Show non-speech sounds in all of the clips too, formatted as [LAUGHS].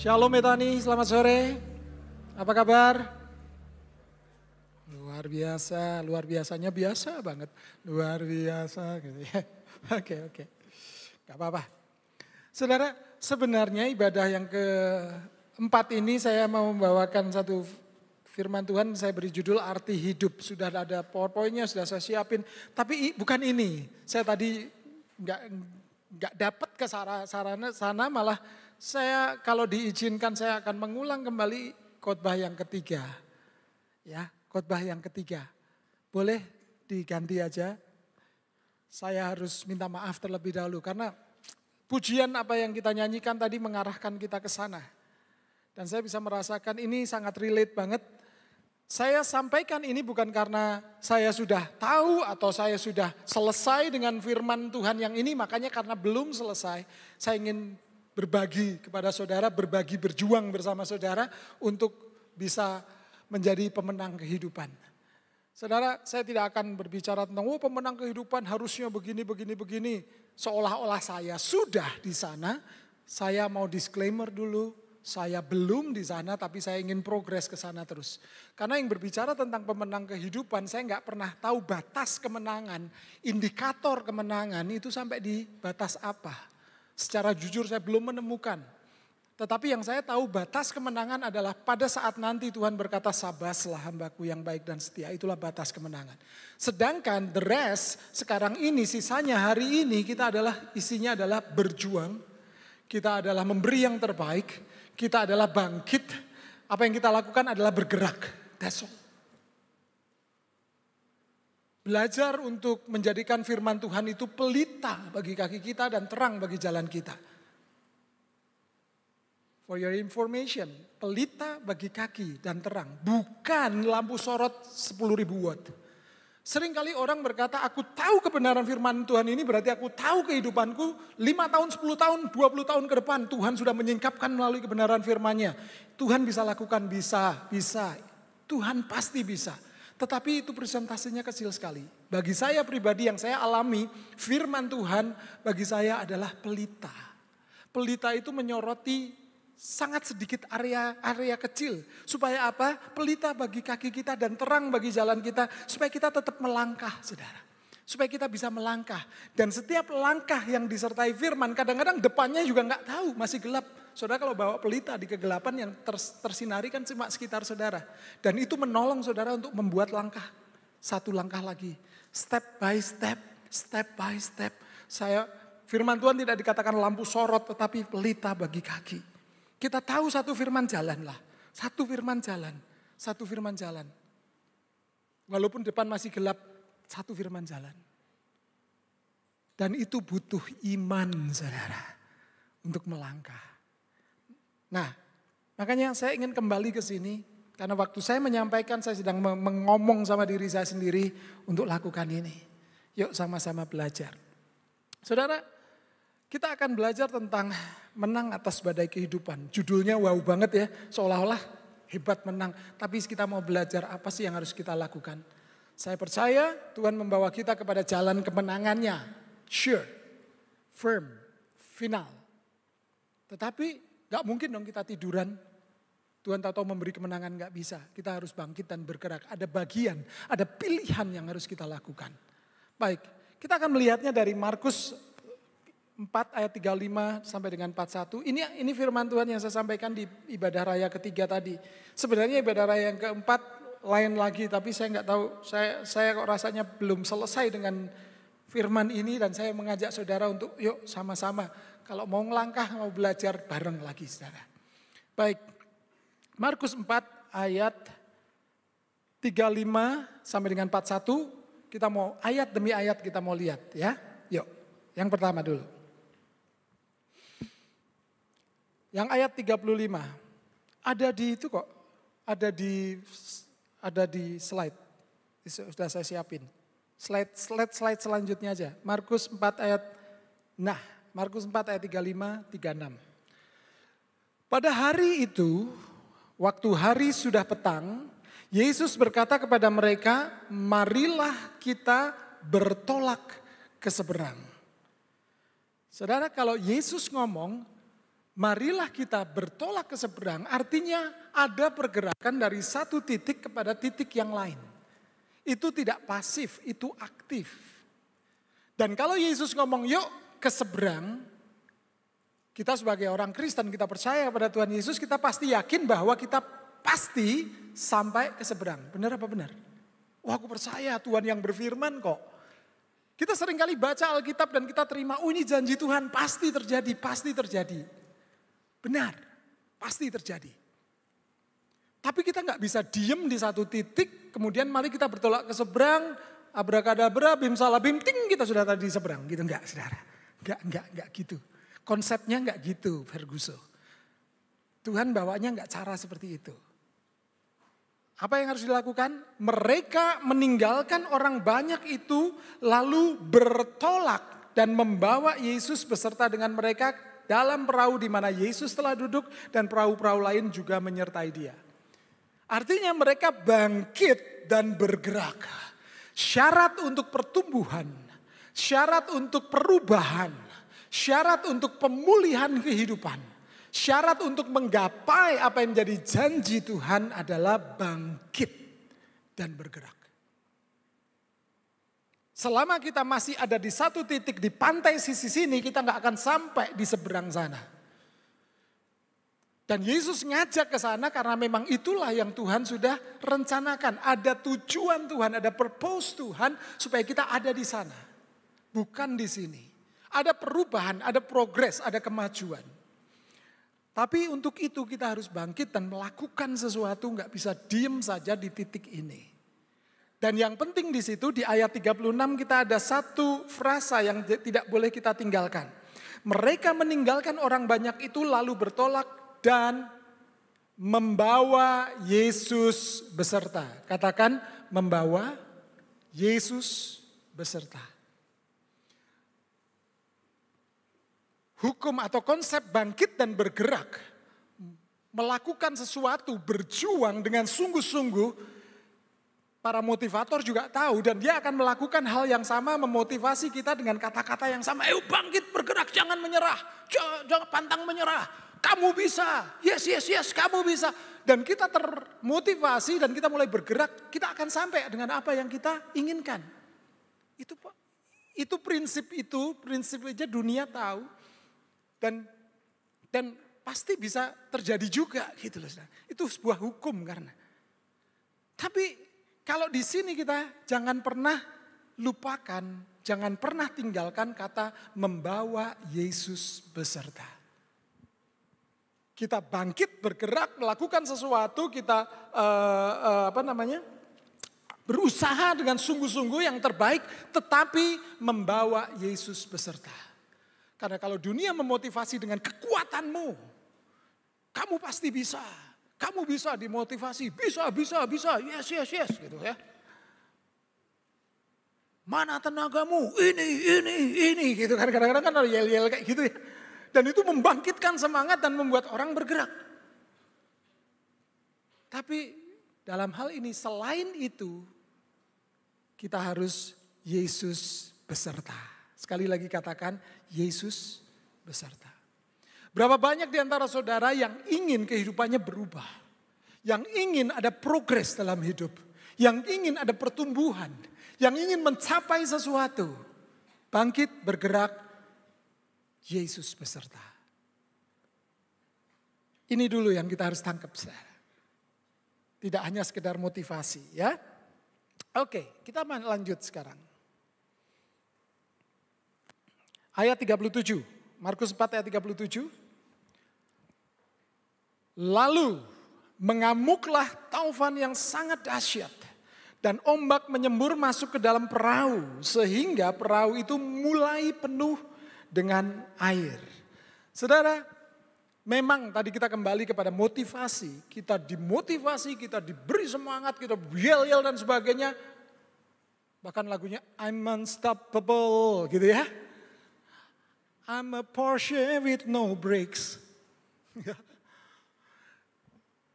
Shalom Betani, ya, selamat sore. Apa kabar? Luar biasa, luar biasanya biasa banget. Luar biasa gitu ya. [LAUGHS] Oke, oke. Gak apa-apa. Saudara, sebenarnya ibadah yang keempat ini saya mau membawakan satu firman Tuhan saya beri judul arti hidup. Sudah ada powerpointnya, sudah saya siapin. Tapi bukan ini. Saya tadi nggak nggak dapat ke sarana, sarana sana malah saya kalau diizinkan saya akan mengulang kembali khotbah yang ketiga. Ya, khotbah yang ketiga. Boleh diganti aja. Saya harus minta maaf terlebih dahulu karena pujian apa yang kita nyanyikan tadi mengarahkan kita ke sana. Dan saya bisa merasakan ini sangat relate banget. Saya sampaikan ini bukan karena saya sudah tahu atau saya sudah selesai dengan firman Tuhan yang ini, makanya karena belum selesai, saya ingin berbagi kepada saudara, berbagi berjuang bersama saudara untuk bisa menjadi pemenang kehidupan. Saudara, saya tidak akan berbicara tentang oh pemenang kehidupan harusnya begini begini begini seolah-olah saya sudah di sana. Saya mau disclaimer dulu, saya belum di sana tapi saya ingin progres ke sana terus. Karena yang berbicara tentang pemenang kehidupan, saya nggak pernah tahu batas kemenangan, indikator kemenangan itu sampai di batas apa. Secara jujur saya belum menemukan. Tetapi yang saya tahu batas kemenangan adalah pada saat nanti Tuhan berkata sabaslah hambaku yang baik dan setia. Itulah batas kemenangan. Sedangkan the rest sekarang ini sisanya hari ini kita adalah isinya adalah berjuang. Kita adalah memberi yang terbaik. Kita adalah bangkit. Apa yang kita lakukan adalah bergerak. That's all. Belajar untuk menjadikan firman Tuhan itu pelita bagi kaki kita dan terang bagi jalan kita. For your information, pelita bagi kaki dan terang. Bukan lampu sorot 10.000 watt. Seringkali orang berkata, aku tahu kebenaran firman Tuhan ini berarti aku tahu kehidupanku 5 tahun, 10 tahun, 20 tahun ke depan. Tuhan sudah menyingkapkan melalui kebenaran firmannya. Tuhan bisa lakukan, bisa, bisa. Tuhan pasti bisa. Tetapi itu presentasinya kecil sekali. Bagi saya pribadi yang saya alami, firman Tuhan bagi saya adalah pelita. Pelita itu menyoroti sangat sedikit area-area kecil. Supaya apa? Pelita bagi kaki kita dan terang bagi jalan kita. Supaya kita tetap melangkah, saudara. Supaya kita bisa melangkah. Dan setiap langkah yang disertai firman, kadang-kadang depannya juga nggak tahu, masih gelap. Saudara kalau bawa pelita di kegelapan yang tersinari kan cuma sekitar saudara. Dan itu menolong saudara untuk membuat langkah. Satu langkah lagi. Step by step. Step by step. Saya firman Tuhan tidak dikatakan lampu sorot tetapi pelita bagi kaki. Kita tahu satu firman jalan lah. Satu firman jalan. Satu firman jalan. Walaupun depan masih gelap. Satu firman jalan. Dan itu butuh iman saudara. Untuk melangkah. Nah, makanya saya ingin kembali ke sini karena waktu saya menyampaikan saya sedang mengomong sama diri saya sendiri untuk lakukan ini. Yuk sama-sama belajar. Saudara, kita akan belajar tentang menang atas badai kehidupan. Judulnya wow banget ya, seolah-olah hebat menang. Tapi kita mau belajar apa sih yang harus kita lakukan. Saya percaya Tuhan membawa kita kepada jalan kemenangannya. Sure, firm, final. Tetapi Gak mungkin dong kita tiduran. Tuhan tahu memberi kemenangan gak bisa. Kita harus bangkit dan bergerak. Ada bagian, ada pilihan yang harus kita lakukan. Baik, kita akan melihatnya dari Markus 4 ayat 35 sampai dengan 41. Ini ini firman Tuhan yang saya sampaikan di ibadah raya ketiga tadi. Sebenarnya ibadah raya yang keempat lain lagi, tapi saya nggak tahu saya saya kok rasanya belum selesai dengan firman ini dan saya mengajak saudara untuk yuk sama-sama kalau mau ngelangkah mau belajar bareng lagi saudara. Baik. Markus 4 ayat 35 sampai dengan 41 kita mau ayat demi ayat kita mau lihat ya. Yuk, yang pertama dulu. Yang ayat 35. Ada di itu kok. Ada di ada di slide. Sudah saya siapin. Slide, slide, slide selanjutnya aja. Markus 4 ayat, nah Markus 4 ayat 35, 36. Pada hari itu, waktu hari sudah petang, Yesus berkata kepada mereka, marilah kita bertolak ke seberang. Saudara kalau Yesus ngomong, marilah kita bertolak ke seberang, artinya ada pergerakan dari satu titik kepada titik yang lain. Itu tidak pasif, itu aktif. Dan kalau Yesus ngomong yuk ke seberang, kita sebagai orang Kristen kita percaya kepada Tuhan Yesus, kita pasti yakin bahwa kita pasti sampai ke seberang. Benar apa benar? Wah aku percaya Tuhan yang berfirman kok. Kita seringkali baca Alkitab dan kita terima, oh ini janji Tuhan pasti terjadi, pasti terjadi. Benar, pasti terjadi. Tapi kita nggak bisa diem di satu titik, kemudian mari kita bertolak ke seberang, abrakadabra, bim salah bim ting, kita sudah tadi seberang. Gitu nggak saudara? Nggak, nggak, nggak gitu. Konsepnya nggak gitu, Ferguso. Tuhan bawanya nggak cara seperti itu. Apa yang harus dilakukan? Mereka meninggalkan orang banyak itu lalu bertolak dan membawa Yesus beserta dengan mereka dalam perahu di mana Yesus telah duduk dan perahu-perahu lain juga menyertai dia. Artinya mereka bangkit dan bergerak. Syarat untuk pertumbuhan, syarat untuk perubahan, syarat untuk pemulihan kehidupan, syarat untuk menggapai apa yang menjadi janji Tuhan adalah bangkit dan bergerak. Selama kita masih ada di satu titik di pantai sisi sini, kita nggak akan sampai di seberang sana. Dan Yesus ngajak ke sana karena memang itulah yang Tuhan sudah rencanakan. Ada tujuan Tuhan, ada purpose Tuhan supaya kita ada di sana. Bukan di sini. Ada perubahan, ada progres, ada kemajuan. Tapi untuk itu kita harus bangkit dan melakukan sesuatu. Nggak bisa diem saja di titik ini. Dan yang penting di situ di ayat 36 kita ada satu frasa yang tidak boleh kita tinggalkan. Mereka meninggalkan orang banyak itu lalu bertolak dan membawa Yesus beserta. Katakan membawa Yesus beserta. Hukum atau konsep bangkit dan bergerak, melakukan sesuatu, berjuang dengan sungguh-sungguh, para motivator juga tahu dan dia akan melakukan hal yang sama memotivasi kita dengan kata-kata yang sama. Ayo bangkit, bergerak, jangan menyerah, jangan pantang menyerah kamu bisa, yes, yes, yes, kamu bisa. Dan kita termotivasi dan kita mulai bergerak, kita akan sampai dengan apa yang kita inginkan. Itu itu prinsip itu, prinsip aja dunia tahu. Dan dan pasti bisa terjadi juga gitu loh. Itu sebuah hukum karena. Tapi kalau di sini kita jangan pernah lupakan, jangan pernah tinggalkan kata membawa Yesus beserta. Kita bangkit, bergerak, melakukan sesuatu, kita uh, uh, apa namanya? berusaha dengan sungguh-sungguh yang terbaik tetapi membawa Yesus beserta. Karena kalau dunia memotivasi dengan kekuatanmu, kamu pasti bisa. Kamu bisa dimotivasi, bisa, bisa, bisa, yes, yes, yes, gitu ya. Mana tenagamu? Ini, ini, ini, gitu kan. Kadang-kadang kan ada yel-yel kayak gitu ya. Dan itu membangkitkan semangat dan membuat orang bergerak. Tapi dalam hal ini selain itu kita harus Yesus beserta. Sekali lagi katakan Yesus beserta. Berapa banyak di antara saudara yang ingin kehidupannya berubah? Yang ingin ada progres dalam hidup, yang ingin ada pertumbuhan, yang ingin mencapai sesuatu. Bangkit, bergerak, Yesus beserta. Ini dulu yang kita harus tangkap Tidak hanya sekedar motivasi ya. Oke, kita lanjut sekarang. Ayat 37, Markus 4 ayat 37. Lalu mengamuklah taufan yang sangat dahsyat dan ombak menyembur masuk ke dalam perahu sehingga perahu itu mulai penuh dengan air. Saudara, memang tadi kita kembali kepada motivasi. Kita dimotivasi, kita diberi semangat, kita yel-yel dan sebagainya. Bahkan lagunya I'm unstoppable gitu ya. I'm a Porsche with no brakes. Ya.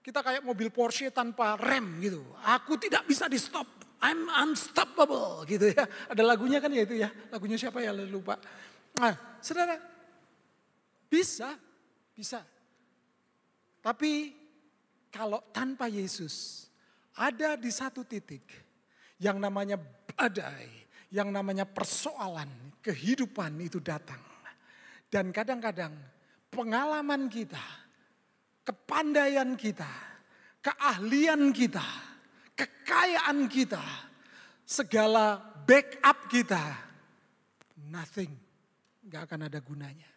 Kita kayak mobil Porsche tanpa rem gitu. Aku tidak bisa di stop. I'm unstoppable gitu ya. Ada lagunya kan ya itu ya. Lagunya siapa ya lupa. Nah, saudara, bisa, bisa. Tapi kalau tanpa Yesus, ada di satu titik yang namanya badai, yang namanya persoalan, kehidupan itu datang. Dan kadang-kadang pengalaman kita, kepandaian kita, keahlian kita, kekayaan kita, segala backup kita, nothing nggak akan ada gunanya.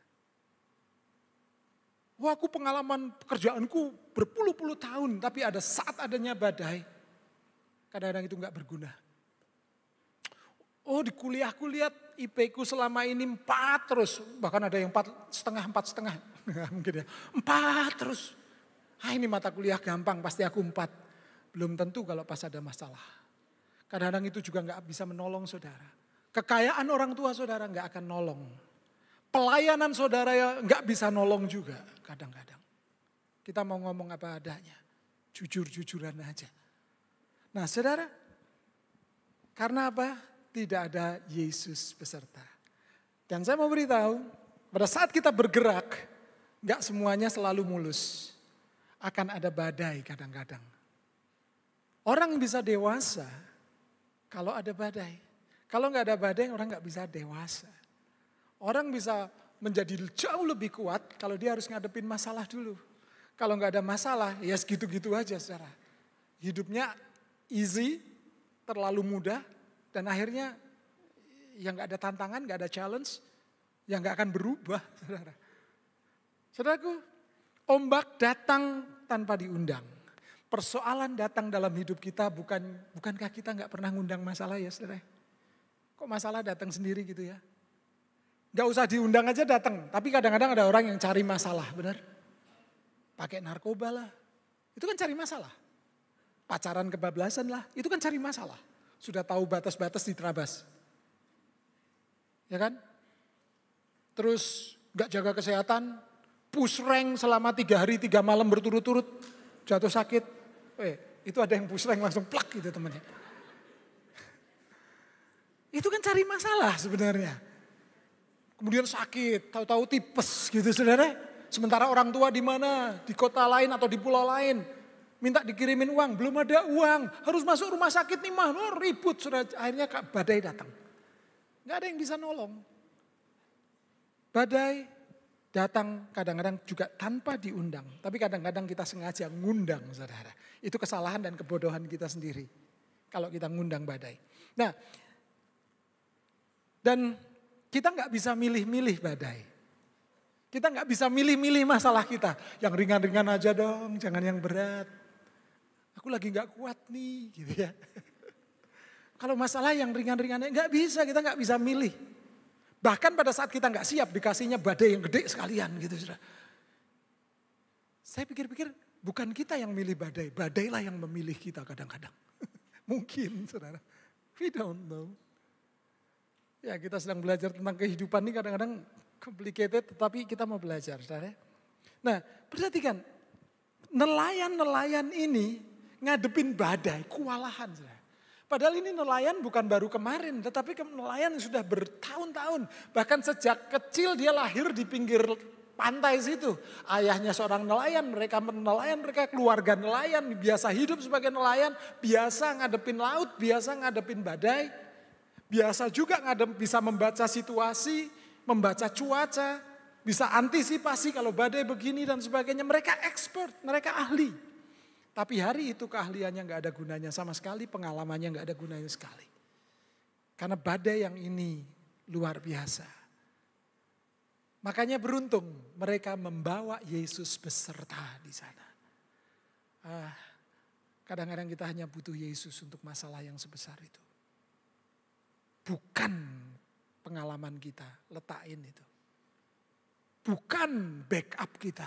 Wah aku pengalaman pekerjaanku berpuluh-puluh tahun, tapi ada saat adanya badai, kadang-kadang itu nggak berguna. Oh di kuliahku lihat IP selama ini empat terus, bahkan ada yang empat setengah, empat setengah, [LAUGHS] mungkin ya, empat terus. Ah ini mata kuliah gampang, pasti aku empat. Belum tentu kalau pas ada masalah. Kadang-kadang itu juga nggak bisa menolong saudara. Kekayaan orang tua saudara nggak akan nolong Pelayanan saudara ya nggak bisa nolong juga kadang-kadang. Kita mau ngomong apa adanya. Jujur-jujuran aja. Nah saudara, karena apa? Tidak ada Yesus beserta. Dan saya mau beritahu, pada saat kita bergerak, nggak semuanya selalu mulus. Akan ada badai kadang-kadang. Orang bisa dewasa kalau ada badai. Kalau nggak ada badai, orang nggak bisa dewasa. Orang bisa menjadi jauh lebih kuat kalau dia harus ngadepin masalah dulu. Kalau nggak ada masalah, ya segitu-gitu aja saudara. Hidupnya easy, terlalu mudah, dan akhirnya yang nggak ada tantangan, nggak ada challenge, yang nggak akan berubah, [LAUGHS] saudara. Saudaraku, ombak datang tanpa diundang. Persoalan datang dalam hidup kita bukan bukankah kita nggak pernah ngundang masalah ya saudara? Kok masalah datang sendiri gitu ya? Gak usah diundang aja datang. Tapi kadang-kadang ada orang yang cari masalah, benar? Pakai narkoba lah. Itu kan cari masalah. Pacaran kebablasan lah. Itu kan cari masalah. Sudah tahu batas-batas di diterabas. Ya kan? Terus gak jaga kesehatan. Push rank selama tiga hari, tiga malam berturut-turut. Jatuh sakit. Weh, itu ada yang push rank langsung plak gitu temennya. Itu kan cari masalah sebenarnya kemudian sakit, tahu-tahu tipes gitu saudara. Sementara orang tua di mana? Di kota lain atau di pulau lain. Minta dikirimin uang, belum ada uang. Harus masuk rumah sakit nih mah, oh, ribut. Saudara. Akhirnya kak badai datang. Gak ada yang bisa nolong. Badai datang kadang-kadang juga tanpa diundang. Tapi kadang-kadang kita sengaja ngundang saudara. Itu kesalahan dan kebodohan kita sendiri. Kalau kita ngundang badai. Nah, dan kita nggak bisa milih-milih badai. Kita nggak bisa milih-milih masalah kita. Yang ringan-ringan aja dong, jangan yang berat. Aku lagi nggak kuat nih, gitu ya. [LAUGHS] Kalau masalah yang ringan ringan eh, nggak bisa, kita nggak bisa milih. Bahkan pada saat kita nggak siap dikasihnya badai yang gede sekalian gitu. Sudah. Saya pikir-pikir bukan kita yang milih badai, badailah yang memilih kita kadang-kadang. [LAUGHS] Mungkin saudara, we don't know. Ya kita sedang belajar tentang kehidupan ini kadang-kadang complicated tetapi kita mau belajar saudara. Ya. Nah perhatikan nelayan-nelayan ini ngadepin badai, kewalahan saudara. Padahal ini nelayan bukan baru kemarin, tetapi nelayan yang sudah bertahun-tahun. Bahkan sejak kecil dia lahir di pinggir pantai situ. Ayahnya seorang nelayan, mereka nelayan, mereka keluarga nelayan, biasa hidup sebagai nelayan, biasa ngadepin laut, biasa ngadepin badai. Biasa juga ngadem bisa membaca situasi, membaca cuaca, bisa antisipasi kalau badai begini dan sebagainya. Mereka expert, mereka ahli. Tapi hari itu keahliannya nggak ada gunanya sama sekali, pengalamannya nggak ada gunanya sekali. Karena badai yang ini luar biasa. Makanya beruntung mereka membawa Yesus beserta di sana. Ah, kadang-kadang kita hanya butuh Yesus untuk masalah yang sebesar itu. Bukan pengalaman kita, letakin itu. Bukan backup kita.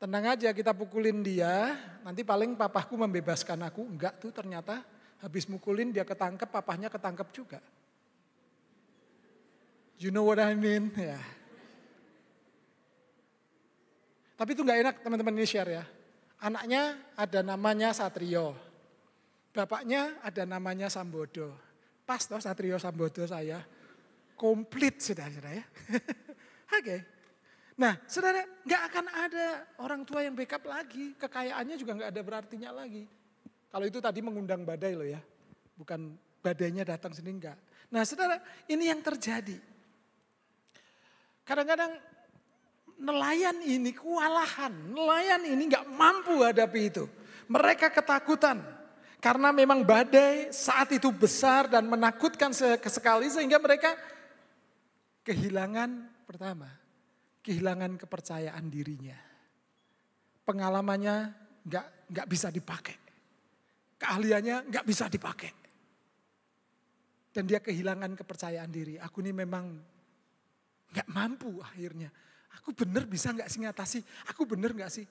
Tenang aja kita pukulin dia, nanti paling papahku membebaskan aku. Enggak tuh ternyata habis mukulin dia ketangkep, papahnya ketangkep juga. You know what I mean? Ya. Yeah. Tapi itu nggak enak teman-teman ini share ya. Anaknya ada namanya Satrio. Bapaknya ada namanya Sambodo. Pas toh Satrio Sambodo saya. Komplit saudara-saudara ya. [LAUGHS] Oke. Okay. Nah, saudara, nggak akan ada orang tua yang backup lagi. Kekayaannya juga nggak ada berartinya lagi. Kalau itu tadi mengundang badai loh ya. Bukan badainya datang sendiri enggak. Nah saudara, ini yang terjadi. Kadang-kadang nelayan ini kewalahan. Nelayan ini nggak mampu hadapi itu. Mereka ketakutan. Karena memang badai saat itu besar dan menakutkan sekali sehingga mereka kehilangan pertama, kehilangan kepercayaan dirinya. Pengalamannya nggak nggak bisa dipakai, keahliannya nggak bisa dipakai, dan dia kehilangan kepercayaan diri. Aku ini memang nggak mampu akhirnya. Aku bener bisa nggak sih ngatasi? Aku bener nggak sih?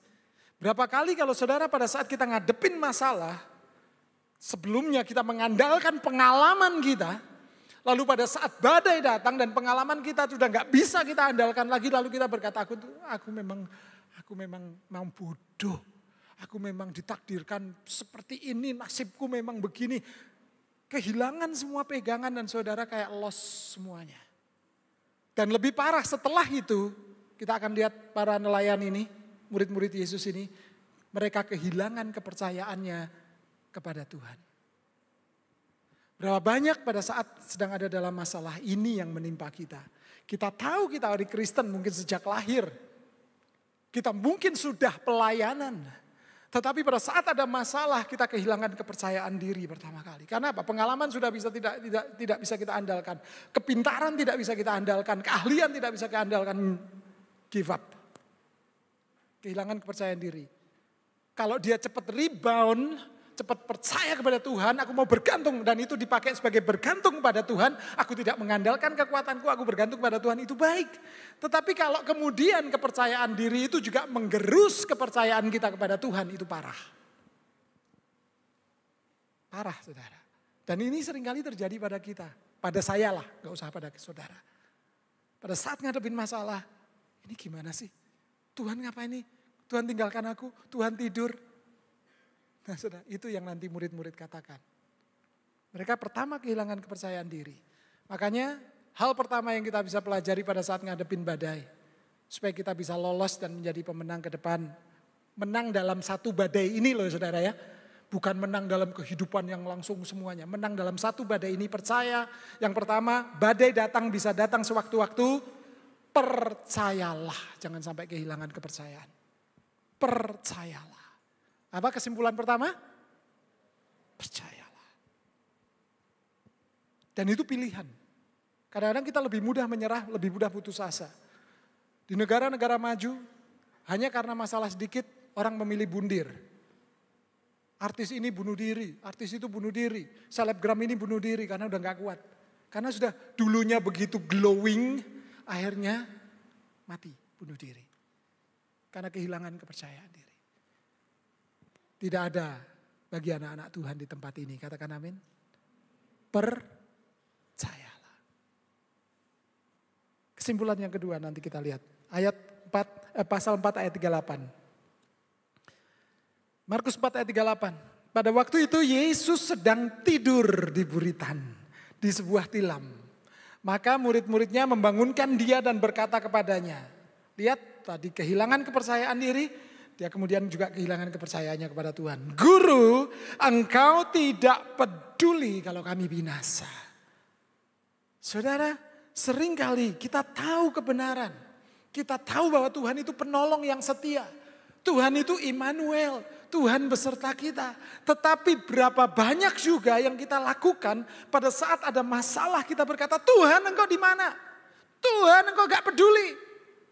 Berapa kali kalau saudara pada saat kita ngadepin masalah, sebelumnya kita mengandalkan pengalaman kita, lalu pada saat badai datang dan pengalaman kita sudah nggak bisa kita andalkan lagi, lalu kita berkata aku aku memang aku memang mau bodoh, aku memang ditakdirkan seperti ini, nasibku memang begini. Kehilangan semua pegangan dan saudara kayak los semuanya. Dan lebih parah setelah itu, kita akan lihat para nelayan ini, murid-murid Yesus ini, mereka kehilangan kepercayaannya kepada Tuhan. Berapa banyak pada saat sedang ada dalam masalah ini yang menimpa kita. Kita tahu kita orang Kristen mungkin sejak lahir. Kita mungkin sudah pelayanan. Tetapi pada saat ada masalah kita kehilangan kepercayaan diri pertama kali. Karena apa? Pengalaman sudah bisa tidak tidak tidak bisa kita andalkan. Kepintaran tidak bisa kita andalkan, keahlian tidak bisa kita andalkan. Give up. Kehilangan kepercayaan diri. Kalau dia cepat rebound, cepat percaya kepada Tuhan, aku mau bergantung dan itu dipakai sebagai bergantung pada Tuhan, aku tidak mengandalkan kekuatanku, aku bergantung pada Tuhan itu baik. Tetapi kalau kemudian kepercayaan diri itu juga menggerus kepercayaan kita kepada Tuhan itu parah. Parah saudara. Dan ini seringkali terjadi pada kita. Pada saya lah, gak usah pada saudara. Pada saat ngadepin masalah, ini gimana sih? Tuhan ngapain ini, Tuhan tinggalkan aku, Tuhan tidur, Nah itu yang nanti murid-murid katakan. Mereka pertama kehilangan kepercayaan diri. Makanya hal pertama yang kita bisa pelajari pada saat ngadepin badai. Supaya kita bisa lolos dan menjadi pemenang ke depan. Menang dalam satu badai ini loh saudara ya. Bukan menang dalam kehidupan yang langsung semuanya. Menang dalam satu badai ini percaya. Yang pertama badai datang bisa datang sewaktu-waktu. Percayalah, jangan sampai kehilangan kepercayaan. Percayalah. Apa kesimpulan pertama? Percayalah. Dan itu pilihan. Kadang-kadang kita lebih mudah menyerah, lebih mudah putus asa. Di negara-negara maju, hanya karena masalah sedikit, orang memilih bundir. Artis ini bunuh diri, artis itu bunuh diri, selebgram ini bunuh diri karena udah gak kuat. Karena sudah dulunya begitu glowing, akhirnya mati, bunuh diri. Karena kehilangan kepercayaan diri. Tidak ada bagi anak-anak Tuhan di tempat ini. Katakan amin. Percayalah. Kesimpulan yang kedua nanti kita lihat. Ayat 4, eh, pasal 4 ayat 38. Markus 4 ayat 38. Pada waktu itu Yesus sedang tidur di buritan. Di sebuah tilam. Maka murid-muridnya membangunkan dia dan berkata kepadanya. Lihat tadi kehilangan kepercayaan diri dia ya, kemudian juga kehilangan kepercayaannya kepada Tuhan. Guru, engkau tidak peduli kalau kami binasa. Saudara, seringkali kita tahu kebenaran. Kita tahu bahwa Tuhan itu penolong yang setia. Tuhan itu Immanuel, Tuhan beserta kita. Tetapi berapa banyak juga yang kita lakukan pada saat ada masalah kita berkata, Tuhan engkau di mana? Tuhan engkau gak peduli.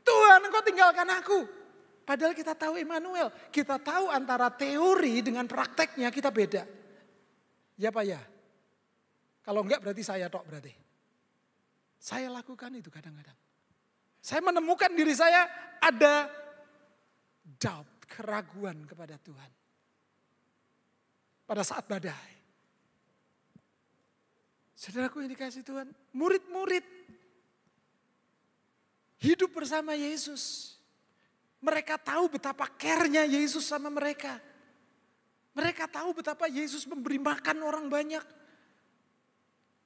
Tuhan engkau tinggalkan aku. Padahal kita tahu Emmanuel, kita tahu antara teori dengan prakteknya kita beda. Ya Pak ya? Kalau enggak berarti saya tok berarti. Saya lakukan itu kadang-kadang. Saya menemukan diri saya ada doubt, keraguan kepada Tuhan. Pada saat badai. Saudaraku yang dikasih Tuhan, murid-murid hidup bersama Yesus. Mereka tahu betapa care-nya Yesus sama mereka. Mereka tahu betapa Yesus memberi makan orang banyak.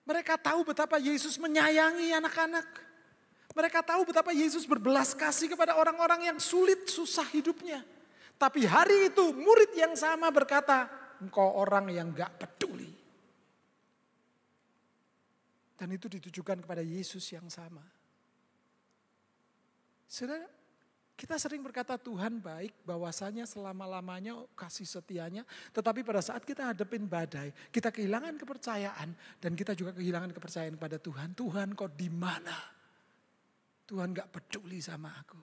Mereka tahu betapa Yesus menyayangi anak-anak. Mereka tahu betapa Yesus berbelas kasih kepada orang-orang yang sulit, susah hidupnya. Tapi hari itu murid yang sama berkata, engkau orang yang gak peduli. Dan itu ditujukan kepada Yesus yang sama. Saudara, kita sering berkata Tuhan baik bahwasanya selama-lamanya oh, kasih setianya. Tetapi pada saat kita hadapin badai, kita kehilangan kepercayaan. Dan kita juga kehilangan kepercayaan kepada Tuhan. Tuhan kok di mana? Tuhan gak peduli sama aku.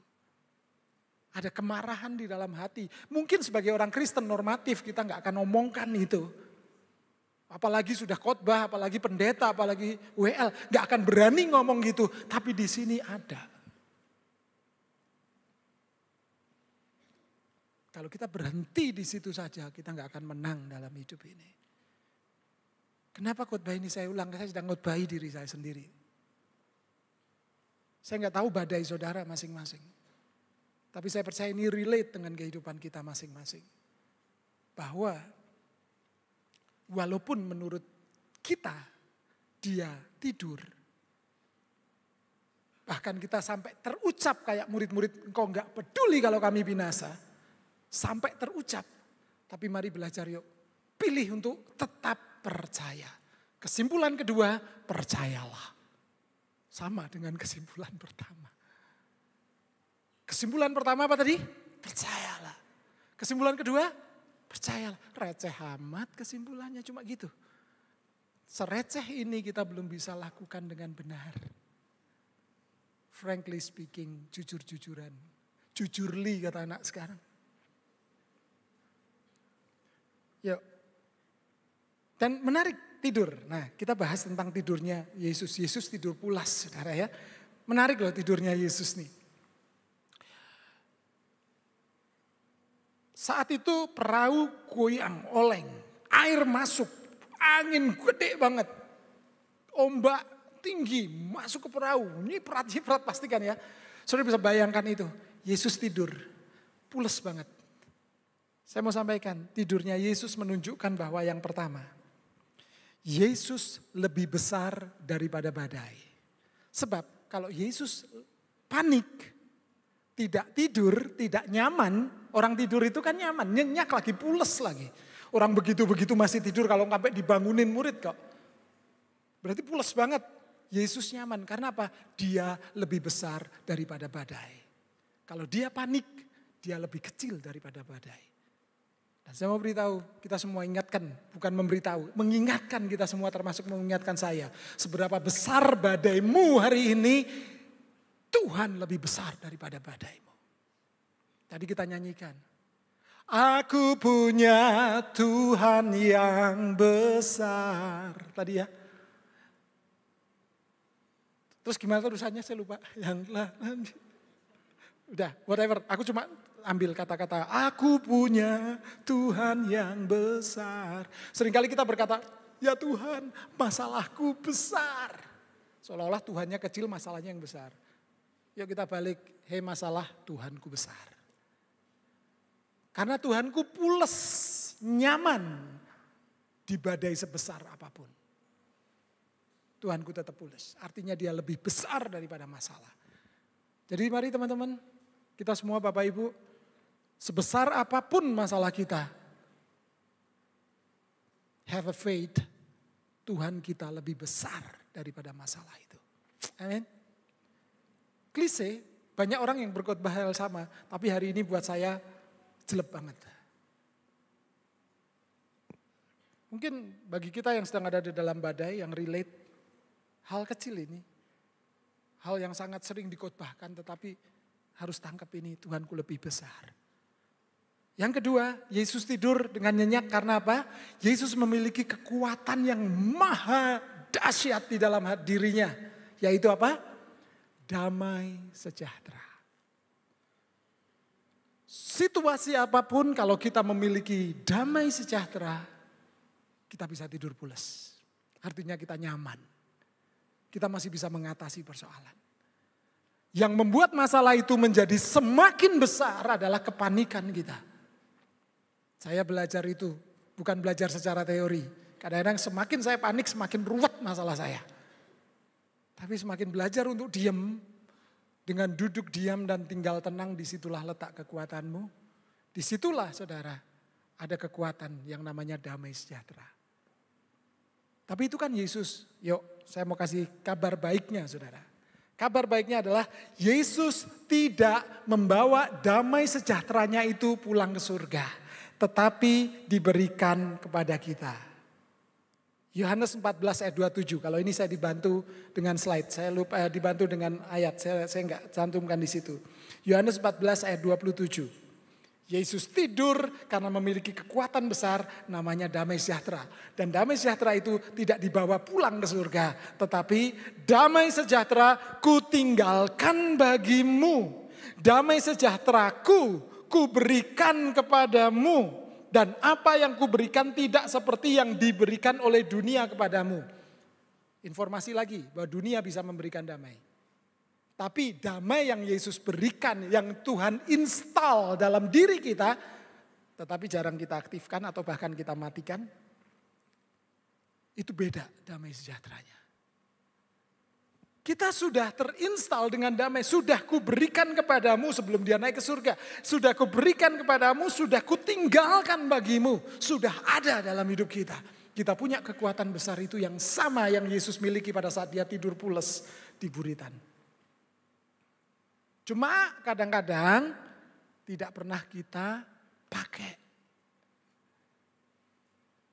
Ada kemarahan di dalam hati. Mungkin sebagai orang Kristen normatif kita gak akan omongkan itu. Apalagi sudah khotbah, apalagi pendeta, apalagi WL. Gak akan berani ngomong gitu. Tapi di sini ada Kalau kita berhenti di situ saja, kita nggak akan menang dalam hidup ini. Kenapa khotbah ini saya ulang? Saya sedang khotbahi diri saya sendiri. Saya nggak tahu badai saudara masing-masing. Tapi saya percaya ini relate dengan kehidupan kita masing-masing. Bahwa walaupun menurut kita dia tidur, bahkan kita sampai terucap kayak murid-murid engkau nggak peduli kalau kami binasa sampai terucap. Tapi mari belajar yuk. Pilih untuk tetap percaya. Kesimpulan kedua, percayalah. Sama dengan kesimpulan [LAUGHS] pertama. Kesimpulan pertama apa tadi? Percayalah. Kesimpulan kedua, percayalah. Receh amat kesimpulannya cuma gitu. Sereceh ini kita belum bisa lakukan dengan benar. Frankly speaking, jujur-jujuran. jujurli kata anak sekarang. Yuk. Ya. Dan menarik tidur. Nah, kita bahas tentang tidurnya Yesus. Yesus tidur pulas, saudara ya. Menarik loh tidurnya Yesus nih. Saat itu perahu goyang, oleng. Air masuk, angin gede banget. Ombak tinggi masuk ke perahu. Ini perat, perat pastikan ya. Saudara bisa bayangkan itu. Yesus tidur, pulas banget. Saya mau sampaikan, tidurnya Yesus menunjukkan bahwa yang pertama, Yesus lebih besar daripada badai. Sebab kalau Yesus panik, tidak tidur, tidak nyaman, orang tidur itu kan nyaman, nyenyak lagi, pules lagi. Orang begitu-begitu masih tidur kalau sampai dibangunin murid kok. Berarti pules banget. Yesus nyaman karena apa? Dia lebih besar daripada badai. Kalau dia panik, dia lebih kecil daripada badai. Dan saya mau beritahu, kita semua ingatkan, bukan memberitahu, mengingatkan kita semua termasuk mengingatkan saya. Seberapa besar badaimu hari ini, Tuhan lebih besar daripada badaimu. Tadi kita nyanyikan. Aku punya Tuhan yang besar. Tadi ya. Terus gimana terusannya saya lupa. Yang lah. Udah, whatever. Aku cuma ambil kata-kata, aku punya Tuhan yang besar. Seringkali kita berkata, ya Tuhan masalahku besar. Seolah-olah Tuhannya kecil, masalahnya yang besar. Yuk kita balik, hei masalah Tuhanku besar. Karena Tuhanku pules, nyaman di badai sebesar apapun. Tuhanku tetap pules, artinya dia lebih besar daripada masalah. Jadi mari teman-teman, kita semua Bapak Ibu, sebesar apapun masalah kita, have a faith, Tuhan kita lebih besar daripada masalah itu. Amin. Klise, banyak orang yang berkhotbah hal sama, tapi hari ini buat saya jelek banget. Mungkin bagi kita yang sedang ada di dalam badai, yang relate, hal kecil ini, hal yang sangat sering dikotbahkan, tetapi harus tangkap ini, Tuhanku lebih besar. Yang kedua, Yesus tidur dengan nyenyak karena apa? Yesus memiliki kekuatan yang maha dahsyat di dalam dirinya. Yaitu apa? Damai sejahtera. Situasi apapun kalau kita memiliki damai sejahtera, kita bisa tidur pulas. Artinya kita nyaman. Kita masih bisa mengatasi persoalan. Yang membuat masalah itu menjadi semakin besar adalah kepanikan kita. Saya belajar itu bukan belajar secara teori. Kadang-kadang semakin saya panik semakin ruwet masalah saya. Tapi semakin belajar untuk diam. Dengan duduk diam dan tinggal tenang disitulah letak kekuatanmu. Disitulah saudara ada kekuatan yang namanya damai sejahtera. Tapi itu kan Yesus. Yuk saya mau kasih kabar baiknya saudara. Kabar baiknya adalah Yesus tidak membawa damai sejahteranya itu pulang ke surga, tetapi diberikan kepada kita. Yohanes 14 ayat 27. Kalau ini saya dibantu dengan slide, saya lupa eh, dibantu dengan ayat, saya saya enggak cantumkan di situ. Yohanes 14 ayat 27. Yesus tidur karena memiliki kekuatan besar namanya damai sejahtera. Dan damai sejahtera itu tidak dibawa pulang ke surga. Tetapi damai sejahtera ku tinggalkan bagimu. Damai sejahtera ku berikan kepadamu. Dan apa yang kuberikan tidak seperti yang diberikan oleh dunia kepadamu. Informasi lagi bahwa dunia bisa memberikan damai. Tapi damai yang Yesus berikan, yang Tuhan install dalam diri kita, tetapi jarang kita aktifkan atau bahkan kita matikan, itu beda damai sejahteranya. Kita sudah terinstal dengan damai, sudah kuberikan kepadamu sebelum dia naik ke surga. Sudah kuberikan kepadamu, sudah kutinggalkan bagimu. Sudah ada dalam hidup kita. Kita punya kekuatan besar itu yang sama yang Yesus miliki pada saat dia tidur pulas di buritan. Cuma kadang-kadang tidak pernah kita pakai.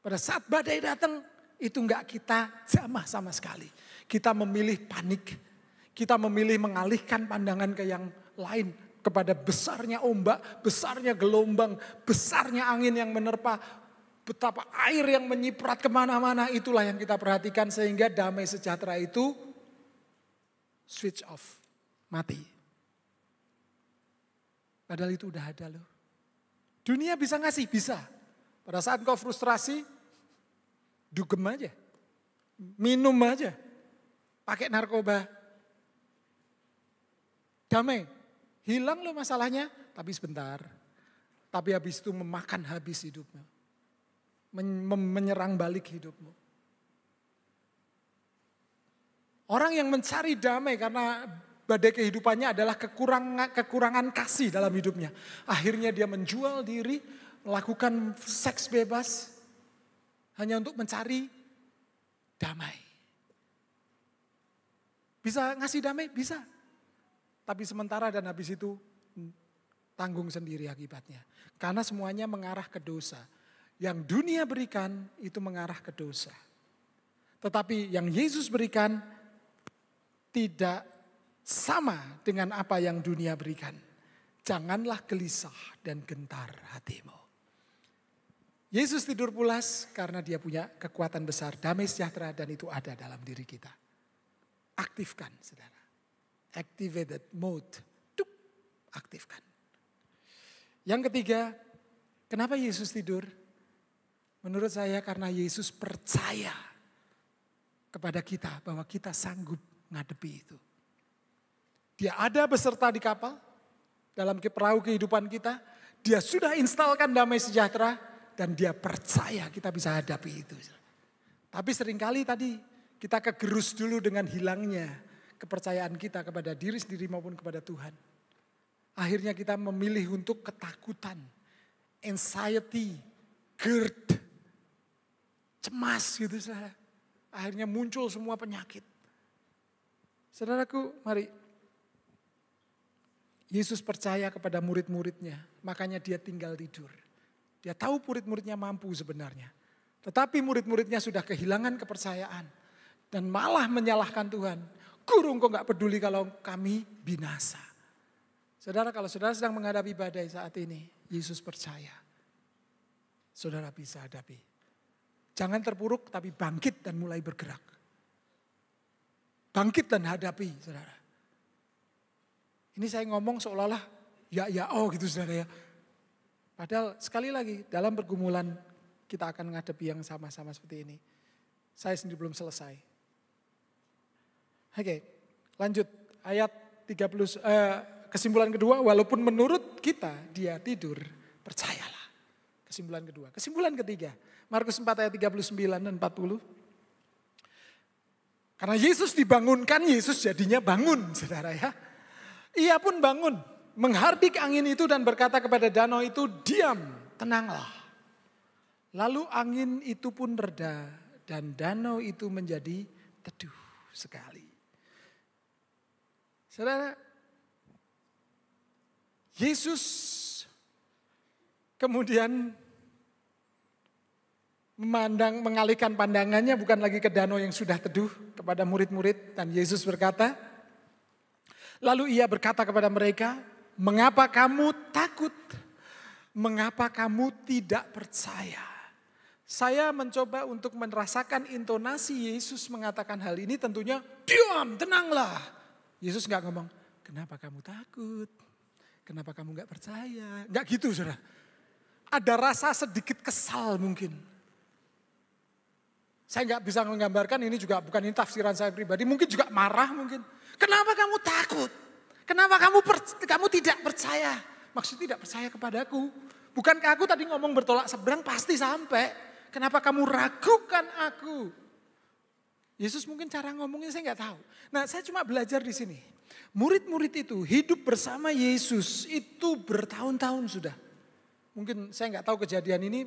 Pada saat badai datang, itu enggak kita jamah sama sekali. Kita memilih panik. Kita memilih mengalihkan pandangan ke yang lain. Kepada besarnya ombak, besarnya gelombang, besarnya angin yang menerpa. Betapa air yang menyiprat kemana-mana itulah yang kita perhatikan. Sehingga damai sejahtera itu switch off, mati. Padahal itu udah ada loh. Dunia bisa ngasih? Bisa. Pada saat kau frustrasi, dugem aja. Minum aja. Pakai narkoba. Damai. Hilang loh masalahnya, tapi sebentar. Tapi habis itu memakan habis hidupmu. menyerang balik hidupmu. Orang yang mencari damai karena badai kehidupannya adalah kekurangan, kekurangan kasih dalam hidupnya. Akhirnya dia menjual diri, melakukan seks bebas hanya untuk mencari damai. Bisa ngasih damai? Bisa. Tapi sementara dan habis itu hmm, tanggung sendiri akibatnya. Karena semuanya mengarah ke dosa. Yang dunia berikan itu mengarah ke dosa. Tetapi yang Yesus berikan tidak sama dengan apa yang dunia berikan. Janganlah gelisah dan gentar hatimu. Yesus tidur pulas karena dia punya kekuatan besar, damai sejahtera dan itu ada dalam diri kita. Aktifkan saudara. Activated mode. Tuk, aktifkan. Yang ketiga, kenapa Yesus tidur? Menurut saya karena Yesus percaya kepada kita bahwa kita sanggup ngadepi itu. Dia ada beserta di kapal, dalam perahu kehidupan kita. Dia sudah instalkan damai sejahtera dan dia percaya kita bisa hadapi itu. Tapi seringkali tadi kita kegerus dulu dengan hilangnya kepercayaan kita kepada diri sendiri maupun kepada Tuhan. Akhirnya kita memilih untuk ketakutan, anxiety, GERD, cemas gitu saudara. Akhirnya muncul semua penyakit. Saudaraku, mari Yesus percaya kepada murid-muridnya, makanya dia tinggal tidur. Dia tahu murid-muridnya mampu sebenarnya. Tetapi murid-muridnya sudah kehilangan kepercayaan. Dan malah menyalahkan Tuhan. Guru engkau gak peduli kalau kami binasa. Saudara kalau saudara sedang menghadapi badai saat ini. Yesus percaya. Saudara bisa hadapi. Jangan terpuruk tapi bangkit dan mulai bergerak. Bangkit dan hadapi saudara. Ini saya ngomong seolah-olah ya ya oh gitu saudara ya. Padahal sekali lagi dalam pergumulan kita akan menghadapi yang sama-sama seperti ini. Saya sendiri belum selesai. Oke, lanjut ayat 30 eh, kesimpulan kedua walaupun menurut kita dia tidur percayalah. Kesimpulan kedua. Kesimpulan ketiga. Markus 4 ayat 39 dan 40. Karena Yesus dibangunkan, Yesus jadinya bangun, saudara ya. Ia pun bangun, menghardik angin itu dan berkata kepada danau itu, diam, tenanglah. Lalu angin itu pun reda dan danau itu menjadi teduh sekali. Saudara, Yesus kemudian memandang mengalihkan pandangannya bukan lagi ke danau yang sudah teduh kepada murid-murid dan Yesus berkata, Lalu ia berkata kepada mereka, "Mengapa kamu takut? Mengapa kamu tidak percaya?" Saya mencoba untuk merasakan intonasi Yesus mengatakan hal ini tentunya, "Diam, tenanglah." Yesus nggak ngomong, "Kenapa kamu takut? Kenapa kamu nggak percaya?" Nggak gitu, Saudara. Ada rasa sedikit kesal mungkin. Saya nggak bisa menggambarkan ini juga bukan ini tafsiran saya pribadi, mungkin juga marah mungkin. Kenapa kamu takut? Kenapa kamu per, kamu tidak percaya? Maksud tidak percaya kepadaku. Bukankah aku tadi ngomong bertolak seberang pasti sampai. Kenapa kamu ragukan aku? Yesus mungkin cara ngomongnya saya nggak tahu. Nah saya cuma belajar di sini. Murid-murid itu hidup bersama Yesus itu bertahun-tahun sudah. Mungkin saya nggak tahu kejadian ini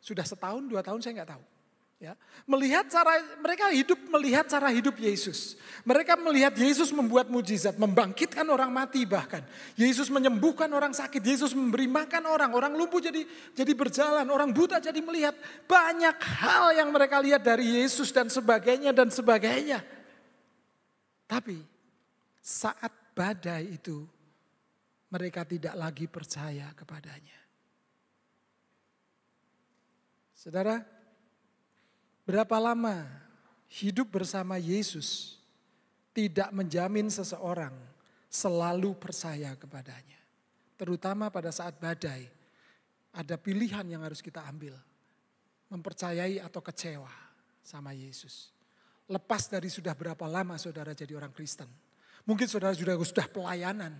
sudah setahun dua tahun saya nggak tahu. Ya, melihat cara mereka hidup melihat cara hidup Yesus. Mereka melihat Yesus membuat mujizat, membangkitkan orang mati bahkan. Yesus menyembuhkan orang sakit, Yesus memberi makan orang, orang lumpuh jadi jadi berjalan, orang buta jadi melihat. Banyak hal yang mereka lihat dari Yesus dan sebagainya dan sebagainya. Tapi saat badai itu mereka tidak lagi percaya kepadanya. Saudara, Berapa lama hidup bersama Yesus tidak menjamin seseorang selalu percaya kepadanya. Terutama pada saat badai, ada pilihan yang harus kita ambil. Mempercayai atau kecewa sama Yesus. Lepas dari sudah berapa lama saudara jadi orang Kristen. Mungkin saudara sudah, sudah pelayanan.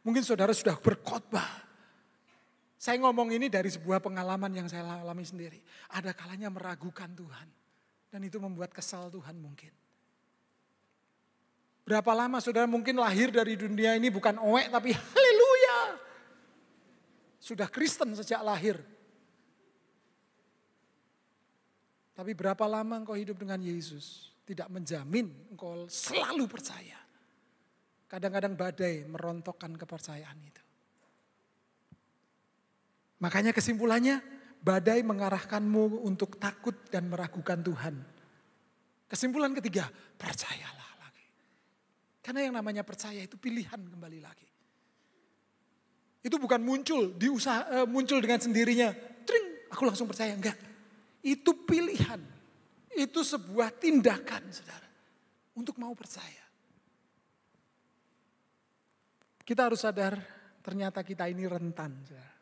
Mungkin saudara sudah berkhotbah. Saya ngomong ini dari sebuah pengalaman yang saya alami sendiri. Ada kalanya meragukan Tuhan. Dan itu membuat kesal Tuhan mungkin. Berapa lama saudara mungkin lahir dari dunia ini bukan oek tapi haleluya. Sudah Kristen sejak lahir. Tapi berapa lama engkau hidup dengan Yesus? Tidak menjamin engkau selalu percaya. Kadang-kadang badai merontokkan kepercayaan itu. Makanya kesimpulannya Badai mengarahkanmu untuk takut dan meragukan Tuhan. Kesimpulan ketiga, percayalah lagi. Karena yang namanya percaya itu pilihan kembali lagi. Itu bukan muncul diusaha eh, muncul dengan sendirinya. Tring, aku langsung percaya enggak. Itu pilihan. Itu sebuah tindakan, Saudara. Untuk mau percaya. Kita harus sadar ternyata kita ini rentan, Saudara.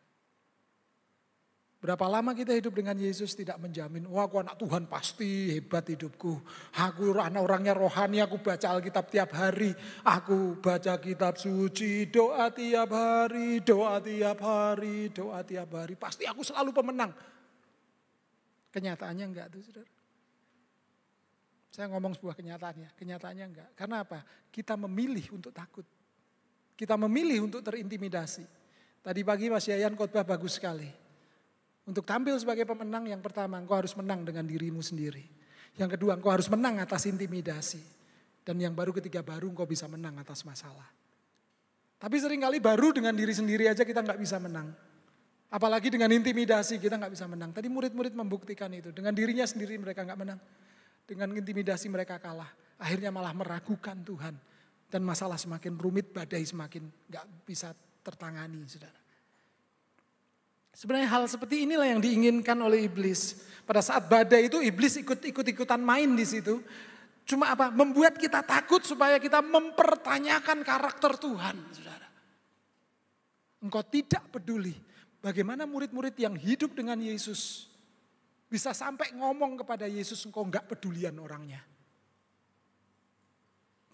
Berapa lama kita hidup dengan Yesus tidak menjamin, wah aku anak Tuhan pasti hebat hidupku. Aku anak orangnya rohani, aku baca Alkitab tiap hari. Aku baca kitab suci, doa tiap hari, doa tiap hari, doa tiap hari. Pasti aku selalu pemenang. Kenyataannya enggak tuh saudara. Saya ngomong sebuah kenyataannya, kenyataannya enggak. Karena apa? Kita memilih untuk takut. Kita memilih untuk terintimidasi. Tadi pagi Mas Yayan khotbah bagus sekali untuk tampil sebagai pemenang yang pertama engkau harus menang dengan dirimu sendiri. Yang kedua engkau harus menang atas intimidasi. Dan yang baru ketiga baru engkau bisa menang atas masalah. Tapi seringkali baru dengan diri sendiri aja kita nggak bisa menang. Apalagi dengan intimidasi kita nggak bisa menang. Tadi murid-murid membuktikan itu. Dengan dirinya sendiri mereka nggak menang. Dengan intimidasi mereka kalah. Akhirnya malah meragukan Tuhan. Dan masalah semakin rumit, badai semakin nggak bisa tertangani saudara. Sebenarnya hal seperti inilah yang diinginkan oleh iblis. Pada saat badai itu iblis ikut-ikut-ikutan main di situ. Cuma apa? Membuat kita takut supaya kita mempertanyakan karakter Tuhan, Saudara. Engkau tidak peduli bagaimana murid-murid yang hidup dengan Yesus bisa sampai ngomong kepada Yesus engkau enggak pedulian orangnya.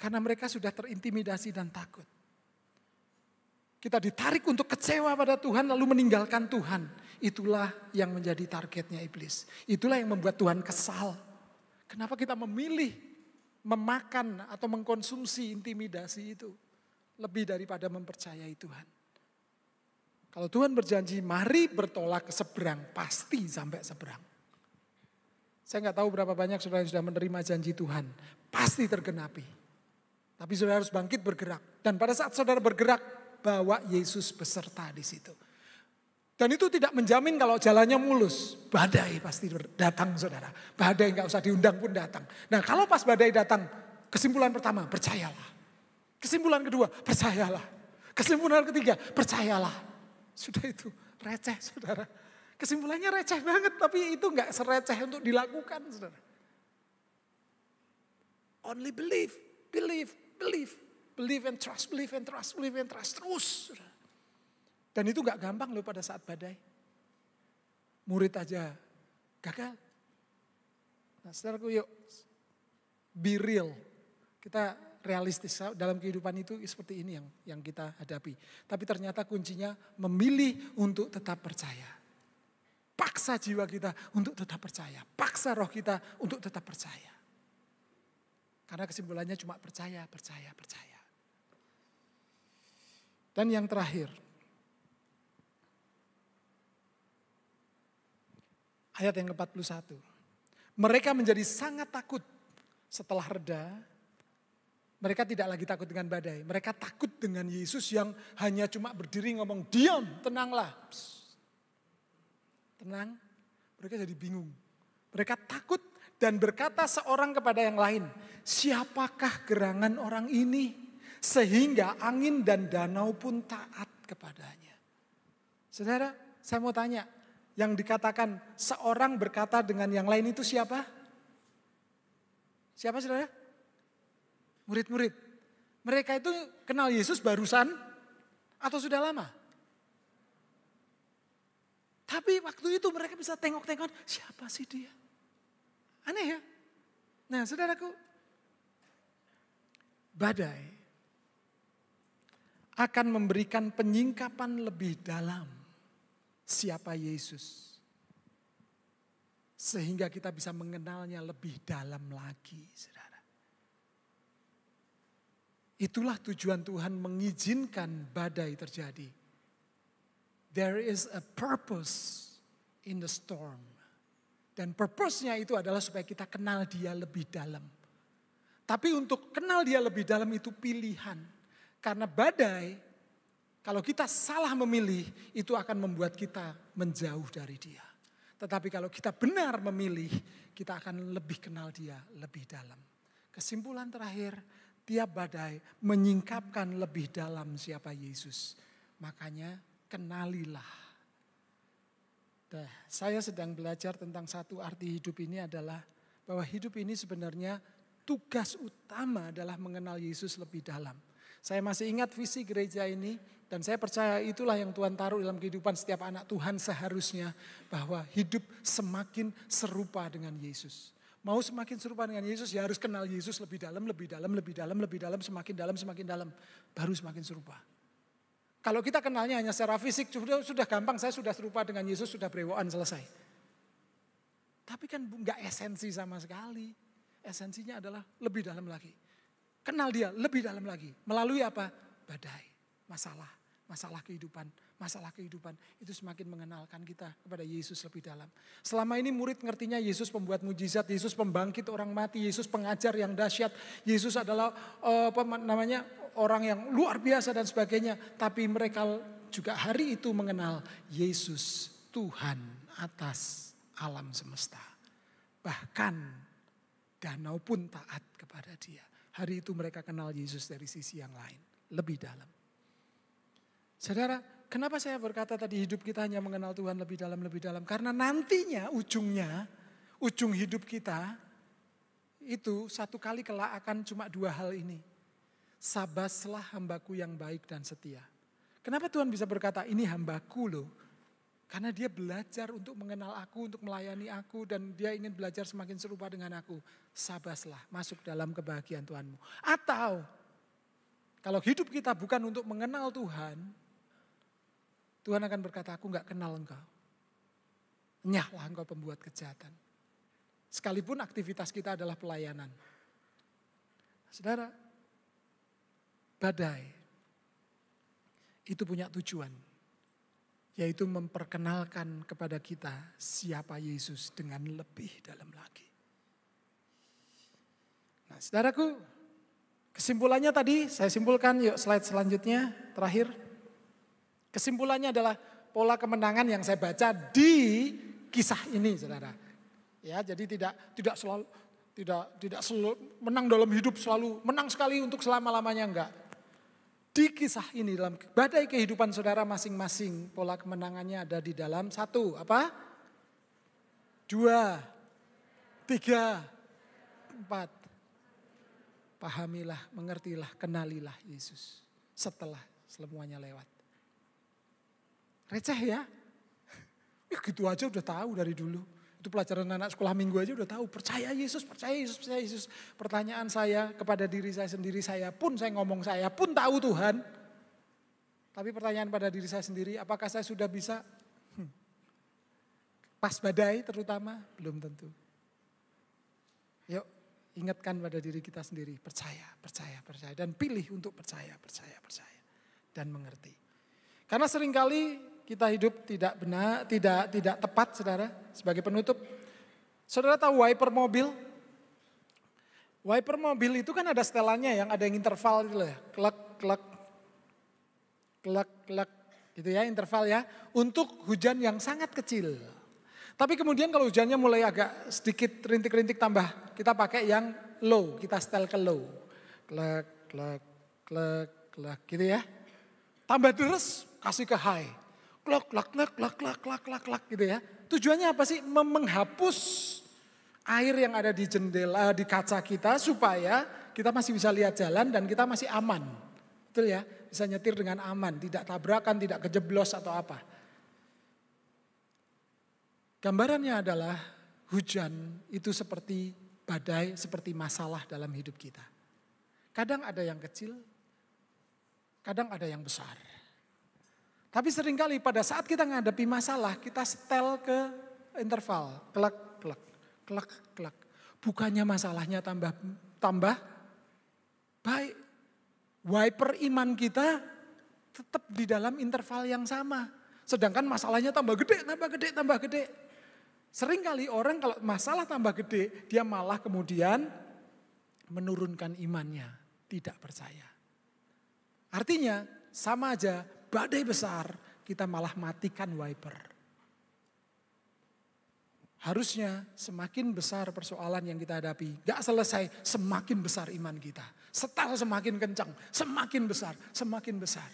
Karena mereka sudah terintimidasi dan takut. Kita ditarik untuk kecewa pada Tuhan lalu meninggalkan Tuhan. Itulah yang menjadi targetnya iblis. Itulah yang membuat Tuhan kesal. Kenapa kita memilih memakan atau mengkonsumsi intimidasi itu lebih daripada mempercayai Tuhan. Kalau Tuhan berjanji, mari bertolak ke seberang, pasti sampai seberang. Saya nggak tahu berapa banyak saudara yang sudah menerima janji Tuhan, pasti tergenapi. Tapi saudara harus bangkit bergerak. Dan pada saat saudara bergerak, bawa Yesus beserta di situ. Dan itu tidak menjamin kalau jalannya mulus. Badai pasti datang saudara. Badai nggak usah diundang pun datang. Nah kalau pas badai datang, kesimpulan pertama percayalah. Kesimpulan kedua percayalah. Kesimpulan ketiga percayalah. Sudah itu receh saudara. Kesimpulannya receh banget tapi itu nggak sereceh untuk dilakukan saudara. Only believe, believe, believe believe and trust, believe and trust, believe and trust terus. Dan itu gak gampang loh pada saat badai. Murid aja gagal. Nah saudaraku yuk be real. Kita realistis dalam kehidupan itu seperti ini yang yang kita hadapi. Tapi ternyata kuncinya memilih untuk tetap percaya. Paksa jiwa kita untuk tetap percaya. Paksa roh kita untuk tetap percaya. Karena kesimpulannya cuma percaya, percaya, percaya. Dan yang terakhir, ayat yang ke-41. Mereka menjadi sangat takut setelah reda. Mereka tidak lagi takut dengan badai. Mereka takut dengan Yesus yang hanya cuma berdiri ngomong, diam, tenanglah. Psst. Tenang, mereka jadi bingung. Mereka takut dan berkata seorang kepada yang lain, siapakah gerangan orang ini? Sehingga angin dan danau pun taat kepadanya. Saudara, saya mau tanya, yang dikatakan seorang berkata dengan yang lain itu siapa? Siapa saudara? Murid-murid. Mereka itu kenal Yesus barusan atau sudah lama? Tapi waktu itu mereka bisa tengok-tengok, siapa sih dia? Aneh ya? Nah saudaraku, badai akan memberikan penyingkapan lebih dalam siapa Yesus. Sehingga kita bisa mengenalnya lebih dalam lagi, saudara. Itulah tujuan Tuhan mengizinkan badai terjadi. There is a purpose in the storm. Dan purpose-nya itu adalah supaya kita kenal dia lebih dalam. Tapi untuk kenal dia lebih dalam itu pilihan. Karena badai, kalau kita salah memilih, itu akan membuat kita menjauh dari dia. Tetapi kalau kita benar memilih, kita akan lebih kenal dia lebih dalam. Kesimpulan terakhir, tiap badai menyingkapkan lebih dalam siapa Yesus. Makanya kenalilah. Nah, saya sedang belajar tentang satu arti hidup ini adalah bahwa hidup ini sebenarnya tugas utama adalah mengenal Yesus lebih dalam. Saya masih ingat visi gereja ini dan saya percaya itulah yang Tuhan taruh dalam kehidupan setiap anak Tuhan seharusnya bahwa hidup semakin serupa dengan Yesus. Mau semakin serupa dengan Yesus ya harus kenal Yesus lebih dalam, lebih dalam, lebih dalam, lebih dalam, semakin dalam, semakin dalam. Baru semakin serupa. Kalau kita kenalnya hanya secara fisik sudah, sudah gampang, saya sudah serupa dengan Yesus, sudah brewokan selesai. Tapi kan nggak esensi sama sekali. Esensinya adalah lebih dalam lagi kenal dia lebih dalam lagi. Melalui apa? Badai, masalah, masalah kehidupan, masalah kehidupan. Itu semakin mengenalkan kita kepada Yesus lebih dalam. Selama ini murid ngertinya Yesus pembuat mujizat, Yesus pembangkit orang mati, Yesus pengajar yang dahsyat, Yesus adalah eh, apa namanya orang yang luar biasa dan sebagainya. Tapi mereka juga hari itu mengenal Yesus Tuhan atas alam semesta. Bahkan danau pun taat kepada dia hari itu mereka kenal Yesus dari sisi yang lain, lebih dalam. Saudara, kenapa saya berkata tadi hidup kita hanya mengenal Tuhan lebih dalam, lebih dalam? Karena nantinya ujungnya, ujung hidup kita itu satu kali kelak akan cuma dua hal ini. Sabaslah hambaku yang baik dan setia. Kenapa Tuhan bisa berkata ini hambaku loh, karena dia belajar untuk mengenal aku, untuk melayani aku, dan dia ingin belajar semakin serupa dengan aku. Sabaslah, masuk dalam kebahagiaan Tuhanmu. Atau, kalau hidup kita bukan untuk mengenal Tuhan, Tuhan akan berkata, aku gak kenal engkau. Nyahlah engkau pembuat kejahatan. Sekalipun aktivitas kita adalah pelayanan. Saudara, badai itu punya tujuan yaitu memperkenalkan kepada kita siapa Yesus dengan lebih dalam lagi. Nah, saudaraku, kesimpulannya tadi saya simpulkan, yuk slide selanjutnya, terakhir. Kesimpulannya adalah pola kemenangan yang saya baca di kisah ini, saudara. Ya, jadi tidak tidak selalu tidak tidak selalu menang dalam hidup selalu menang sekali untuk selama lamanya enggak di kisah ini dalam badai kehidupan saudara masing-masing pola kemenangannya ada di dalam satu apa dua tiga empat pahamilah mengertilah kenalilah Yesus setelah semuanya lewat receh ya, ya gitu aja udah tahu dari dulu itu pelajaran anak sekolah minggu aja udah tahu. Percaya Yesus, percaya Yesus, percaya Yesus. Pertanyaan saya kepada diri saya sendiri, saya pun, saya ngomong saya pun tahu Tuhan. Tapi pertanyaan pada diri saya sendiri, apakah saya sudah bisa hmm, pas badai terutama? Belum tentu. Yuk ingatkan pada diri kita sendiri, percaya, percaya, percaya. Dan pilih untuk percaya, percaya, percaya. Dan mengerti. Karena seringkali kita hidup tidak benar, tidak tidak tepat Saudara. Sebagai penutup, Saudara tahu wiper mobil? Wiper mobil itu kan ada setelannya yang ada yang interval gitu ya. Klek klek klek klek gitu ya interval ya untuk hujan yang sangat kecil. Tapi kemudian kalau hujannya mulai agak sedikit rintik-rintik tambah, kita pakai yang low, kita setel ke low. Klek klek klek klek gitu ya. Tambah terus kasih ke high lak lak lak lak lak lak lak lak gitu ya. Tujuannya apa sih? Menghapus air yang ada di jendela, eh, di kaca kita supaya kita masih bisa lihat jalan dan kita masih aman. Betul ya? Bisa nyetir dengan aman, tidak tabrakan, tidak kejeblos atau apa. Gambarannya adalah hujan itu seperti badai, seperti masalah dalam hidup kita. Kadang ada yang kecil, kadang ada yang besar. Tapi seringkali pada saat kita menghadapi masalah, kita setel ke interval, kelak, kelak, kelak, kelak. Bukannya masalahnya tambah tambah baik. Wiper iman kita tetap di dalam interval yang sama. Sedangkan masalahnya tambah gede, tambah gede, tambah gede. Seringkali orang kalau masalah tambah gede, dia malah kemudian menurunkan imannya, tidak percaya. Artinya sama aja badai besar, kita malah matikan wiper. Harusnya semakin besar persoalan yang kita hadapi, gak selesai, semakin besar iman kita. Setelah semakin kencang, semakin besar, semakin besar.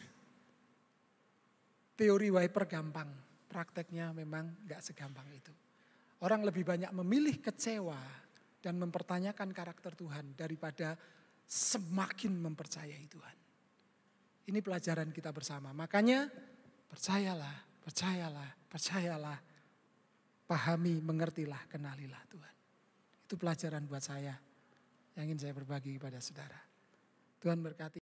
Teori wiper gampang, prakteknya memang gak segampang itu. Orang lebih banyak memilih kecewa dan mempertanyakan karakter Tuhan daripada semakin mempercayai Tuhan. Ini pelajaran kita bersama. Makanya percayalah, percayalah, percayalah. Pahami, mengertilah, kenalilah Tuhan. Itu pelajaran buat saya yang ingin saya berbagi kepada saudara. Tuhan berkati.